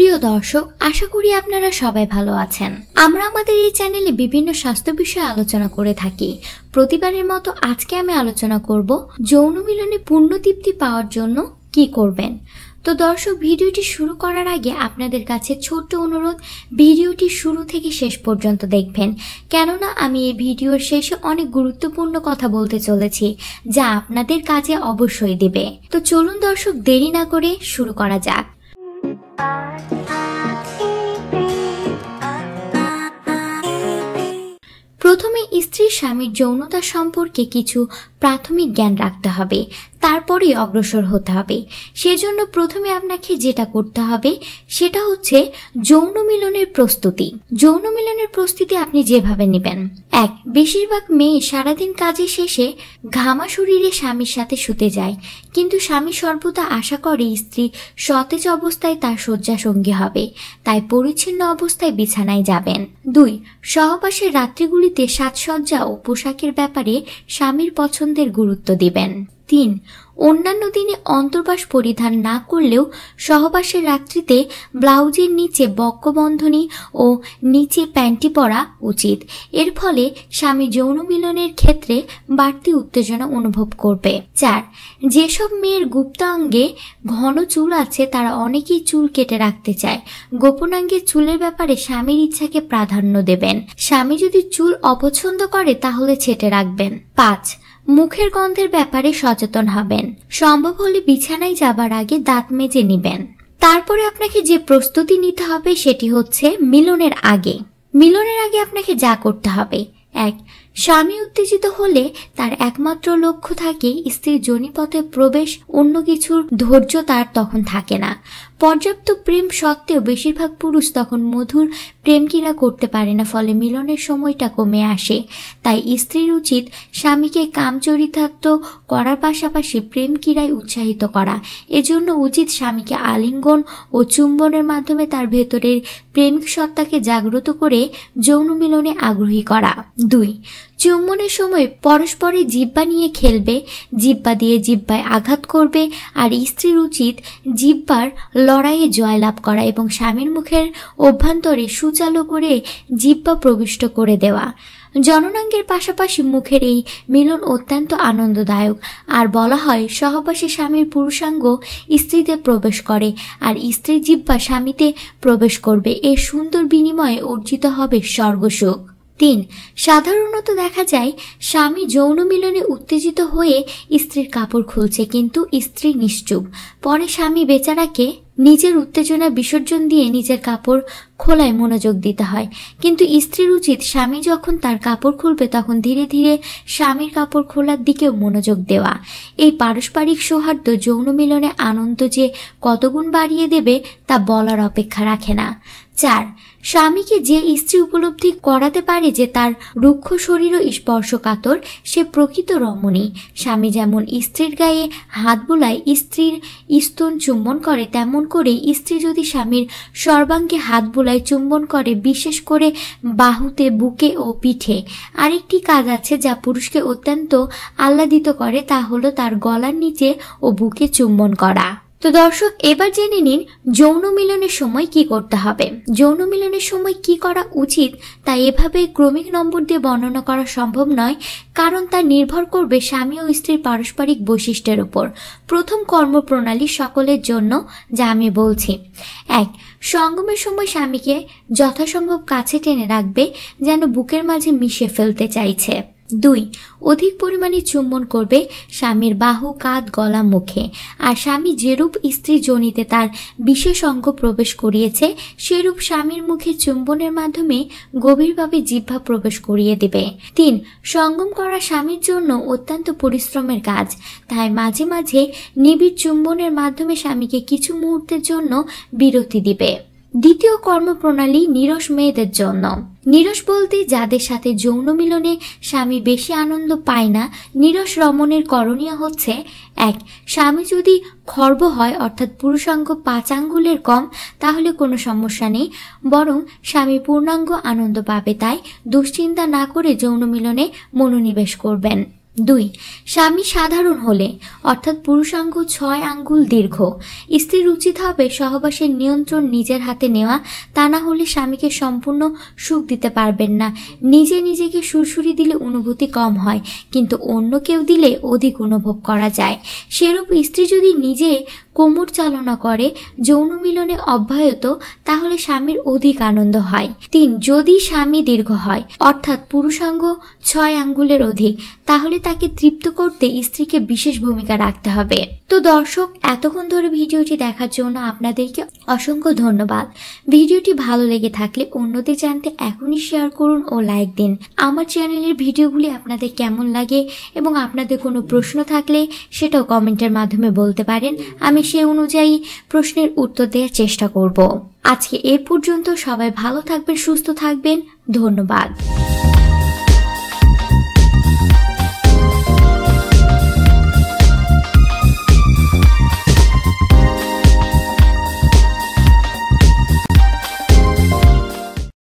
প্রিয় দর্শক আশা করি আপনারা সবাই ভালো আছেন আমরা আমাদের এই চ্যানেলে বিভিন্ন স্বাস্থ্য বিষয়ে আলোচনা করে থাকি প্রতিবারের মতো আজকে আমি আলোচনা করব যৌন মিলনে পূর্ণ তৃপ্তি পাওয়ার জন্য কি করবেন তো দর্শক ভিডিওটি শুরু করার আগে আপনাদের কাছে ছোট্ট অনুরোধ ভিডিওটি শুরু থেকে শেষ পর্যন্ত দেখবেন কেননা আমি এই ভিডিওর শেষে অনেক গুরুত্বপূর্ণ কথা বলতে চলেছি যা আপনাদের কাজে অবশ্যই দেবে তো চলুন দর্শক দেরি না করে শুরু করা যাক স্ত্রী স্বামীর যৌনতা সম্পর্কে কিছু প্রাথমিক জ্ঞান রাখতে হবে তারপরই অগ্রসর হতে হবে সেজন্য প্রথমে আপনাকে যেটা করতে হবে সেটা হচ্ছে যৌন মিলনের প্রস্তুতি যৌন মিলনের প্রস্তুতি আপনি যেভাবে নেবেন এক বেশিরভাগ মেয়ে সারাদিন কাজে শেষে ঘামা শরীরে স্বামীর সাথে শুতে যায় কিন্তু স্বামী সর্বদা আশা করে স্ত্রী সতেজ অবস্থায় তার শয্যা সঙ্গী হবে তাই পরিচ্ছন্ন অবস্থায় বিছানায় যাবেন দুই সহবাসের রাত্রিগুলিতে সাজসজ্জা ও পোশাকের ব্যাপারে স্বামীর পছন্দের গুরুত্ব দিবেন দিন অন্যান্য দিনে অন্তর্বাস পরিধান না করলেও সহবাসের রাত্রিতে ব্লাউজের নিচে বক্যবন্ধনী ও নিচে প্যান্টি পরা উচিত এর ফলে স্বামী যৌন মিলনের ক্ষেত্রে বাড়তি উত্তেজনা অনুভব করবে চার যেসব মেয়ের গুপ্তাঙ্গে ঘন চুল আছে তারা অনেকেই চুল কেটে রাখতে চায় গোপনাঙ্গে চুলের ব্যাপারে স্বামীর ইচ্ছাকে প্রাধান্য দেবেন স্বামী যদি চুল অপছন্দ করে তাহলে ছেটে রাখবেন পাঁচ মুখের গন্ধের ব্যাপারে সচেতন হবেন সম্ভব হলে বিছানায় যাবার আগে দাঁত মেজে নিবেন তারপরে আপনাকে যে প্রস্তুতি নিতে হবে সেটি হচ্ছে মিলনের আগে মিলনের আগে আপনাকে যা করতে হবে এক স্বামী উত্তেজিত হলে তার একমাত্র লক্ষ্য থাকে স্ত্রীর জনিপথে প্রবেশ অন্য কিছুর ধৈর্য তার তখন থাকে না পর্যাপ্ত প্রেম সত্ত্বেও বেশিরভাগ পুরুষ তখন মধুর প্রেম কিনা করতে পারে না ফলে মিলনের সময়টা কমে আসে তাই স্ত্রীর উচিত স্বামীকে কামচরিতার্থ করার পাশাপাশি প্রেম কিরায় উৎসাহিত করা এজন্য উচিত স্বামীকে আলিঙ্গন ও চুম্বনের মাধ্যমে তার ভেতরের প্রেমিক সত্তাকে জাগ্রত করে যৌন মিলনে আগ্রহী করা দুই চুম্বনের সময় পরস্পরে জিব্বা নিয়ে খেলবে জিব্বা দিয়ে জিব্বায় আঘাত করবে আর স্ত্রীর উচিত জিব্বার লড়াইয়ে জয়লাভ করা এবং স্বামীর মুখের অভ্যন্তরে সুচালো করে জিব্বা প্রবিষ্ট করে দেওয়া জননাঙ্গের পাশাপাশি মুখের এই মিলন অত্যন্ত আনন্দদায়ক আর বলা হয় সহবাসে স্বামীর পুরুষাঙ্গ স্ত্রীতে প্রবেশ করে আর স্ত্রী জিব্বা স্বামীতে প্রবেশ করবে এর সুন্দর বিনিময়ে অর্জিত হবে স্বর্গসুখ তিন সাধারণত দেখা যায় স্বামী যৌন মিলনে উত্তেজিত হয়ে স্ত্রীর কাপড় খুলছে কিন্তু স্ত্রী নিশ্চুপ পরে স্বামী বেচারাকে নিজের উত্তেজনা বিসর্জন দিয়ে নিজের কাপড় খোলায় মনোযোগ দিতে হয় কিন্তু স্ত্রীর উচিত স্বামী যখন তার কাপড় খুলবে তখন ধীরে ধীরে স্বামীর কাপড় খোলার দিকেও মনোযোগ দেওয়া এই পারস্পরিক সৌহার্দ্য যৌন মিলনে আনন্দ যে কতগুণ বাড়িয়ে দেবে তা বলার অপেক্ষা রাখে না চার স্বামীকে যে স্ত্রী উপলব্ধি করাতে পারে যে তার রুক্ষ শরীরও স্পর্শকাতর সে প্রকৃত রমণী স্বামী যেমন স্ত্রীর গায়ে হাত বোলায় স্ত্রীর স্তন চুম্বন করে তেমন করে স্ত্রী যদি স্বামীর সর্বাঙ্গে হাত বোলায় গলায় চুম্বন করে বিশেষ করে বাহুতে বুকে ও পিঠে আরেকটি কাজ আছে যা পুরুষকে অত্যন্ত আহ্লাদিত করে তা হলো তার গলার নিচে ও বুকে চুম্বন করা তো দর্শক এবার জেনে নিন যৌন মিলনের সময় কি করতে হবে যৌন মিলনের সময় কি করা উচিত তা এভাবে ক্রমিক নম্বর দিয়ে বর্ণনা করা সম্ভব নয় কারণ তা নির্ভর করবে স্বামী ও স্ত্রীর পারস্পরিক বৈশিষ্ট্যের উপর প্রথম কর্মপ্রণালী সকলের জন্য যা আমি বলছি এক সঙ্গমের সময় স্বামীকে যথাসম্ভব কাছে টেনে রাখবে যেন বুকের মাঝে মিশে ফেলতে চাইছে দুই অধিক পরিমাণে চুম্বন করবে স্বামীর বাহু কাঁধ গলা মুখে আর স্বামী যেরূপ স্ত্রী জনিতে তার বিশেষ অঙ্গ প্রবেশ করিয়েছে সেরূপ স্বামীর মুখে চুম্বনের মাধ্যমে গভীরভাবে জিহ্বা প্রবেশ করিয়ে দেবে তিন সঙ্গম করা স্বামীর জন্য অত্যন্ত পরিশ্রমের কাজ তাই মাঝে মাঝে নিবিড় চুম্বনের মাধ্যমে স্বামীকে কিছু মুহূর্তের জন্য বিরতি দিবে দ্বিতীয় কর্মপ্রণালী নিরস মেয়েদের জন্য নিরস বলতে যাদের সাথে যৌন মিলনে স্বামী বেশি আনন্দ পায় না নিরস রমণের করণীয় হচ্ছে এক স্বামী যদি খর্ব হয় অর্থাৎ পুরুষাঙ্গ পাঁচ আঙ্গুলের কম তাহলে কোনো সমস্যা নেই বরং স্বামী পূর্ণাঙ্গ আনন্দ পাবে তাই দুশ্চিন্তা না করে যৌন মিলনে মনোনিবেশ করবেন দুই স্বামী সাধারণ হলে অর্থাৎ পুরুষাঙ্গ ছয় আঙ্গুল দীর্ঘ স্ত্রীর উচিত হবে সহবাসের নিয়ন্ত্রণ নিজের হাতে নেওয়া তা না হলে স্বামীকে সম্পূর্ণ সুখ দিতে পারবেন না নিজে নিজেকে সুরসুরি দিলে অনুভূতি কম হয় কিন্তু অন্য কেউ দিলে অধিক অনুভব করা যায় সেরূপ স্ত্রী যদি নিজে কোমর চালনা করে যৌন মিলনে অব্যাহত তাহলে স্বামীর অধিক আনন্দ হয় তিন যদি স্বামী দীর্ঘ হয় অর্থাৎ পুরুষাঙ্গ ছয় আঙ্গুলের অধিক তাহলে তাকে তৃপ্ত করতে স্ত্রীকে বিশেষ ভূমিকা রাখতে হবে তো দর্শক এতক্ষণ ধরে ভিডিওটি দেখার জন্য আপনাদেরকে অসংখ্য ধন্যবাদ ভিডিওটি ভালো লেগে থাকলে অন্যদের জানতে এখনই শেয়ার করুন ও লাইক দিন আমার চ্যানেলের ভিডিওগুলি আপনাদের কেমন লাগে এবং আপনাদের কোনো প্রশ্ন থাকলে সেটাও কমেন্টের মাধ্যমে বলতে পারেন আমি সে অনুযায়ী প্রশ্নের উত্তর দেওয়ার চেষ্টা করব আজকে এ পর্যন্ত সবাই ভালো থাকবেন সুস্থ থাকবেন ধন্যবাদ